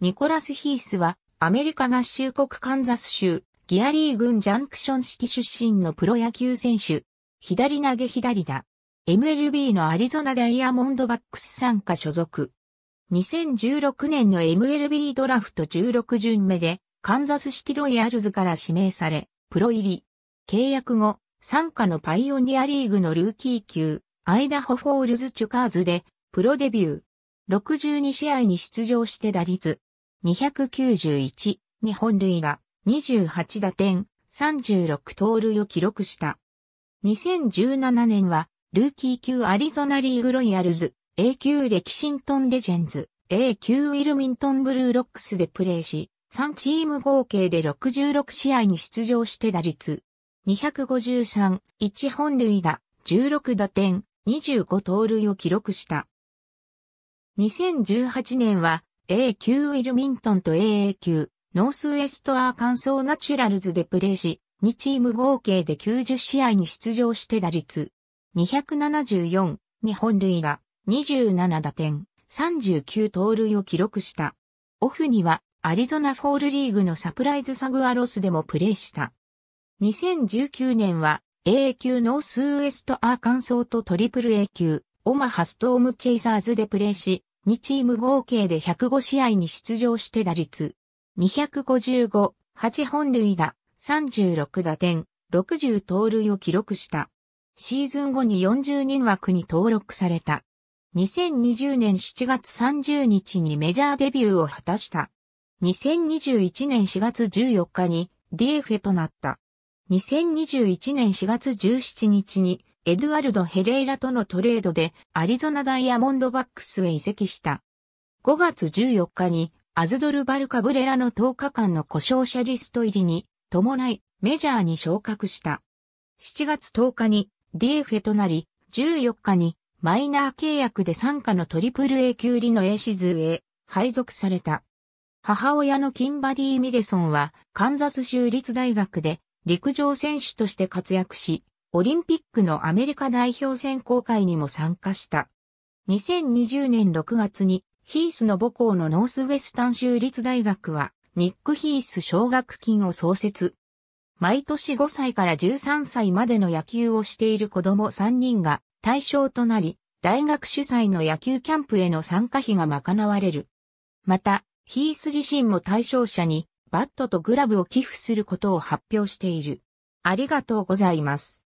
ニコラス・ヒースは、アメリカ合衆国カンザス州、ギアリー郡ジャンクションシティ出身のプロ野球選手。左投げ左打。MLB のアリゾナダイヤモンドバックス参加所属。2016年の MLB ドラフト16巡目で、カンザスシティロイヤルズから指名され、プロ入り。契約後、参加のパイオニアリーグのルーキー級、アイダホフォールズ・チュカーズで、プロデビュー。62試合に出場して打率291日本塁打28打点36盗塁を記録した。2017年はルーキー級アリゾナリーグロイヤルズ A 級レキシントンレジェンズ A 級ウィルミントンブルーロックスでプレーし3チーム合計で66試合に出場して打率253、1本塁打、16打点、25盗塁を記録した。2018年は A 級ウィルミントンと AA 級ノースウエストアーカンソーナチュラルズでプレーし、2チーム合計で90試合に出場して打率274日本塁打27打点39盗塁を記録した。オフにはアリゾナフォールリーグのサプライズサグアロスでもプレーした。2019年は A 級ノースウエストアーカンソーとトリプル A 級オマハストームチェイサーズでプレーし、2チーム合計で105試合に出場して打率、255、8本塁打、36打点、60盗塁を記録した。シーズン後に40人枠に登録された。2020年7月30日にメジャーデビューを果たした。2021年4月14日に d f となった。2021年4月17日にエドゥアルド・ヘレイラとのトレードでアリゾナダイヤモンドバックスへ移籍した。5月14日にアズドル・バルカブレラの10日間の故障者リスト入りに伴いメジャーに昇格した。7月10日に DFA となり、14日にマイナー契約で参加のトリプル A 級入りの A シズへ配属された。母親のキンバリー・ミレソンはカンザス州立大学で陸上選手として活躍し、オリンピックのアメリカ代表選考会にも参加した。2020年6月にヒースの母校のノースウェスタン州立大学はニック・ヒース奨学金を創設。毎年5歳から13歳までの野球をしている子供3人が対象となり、大学主催の野球キャンプへの参加費が賄われる。また、ヒース自身も対象者にバットとグラブを寄付することを発表している。ありがとうございます。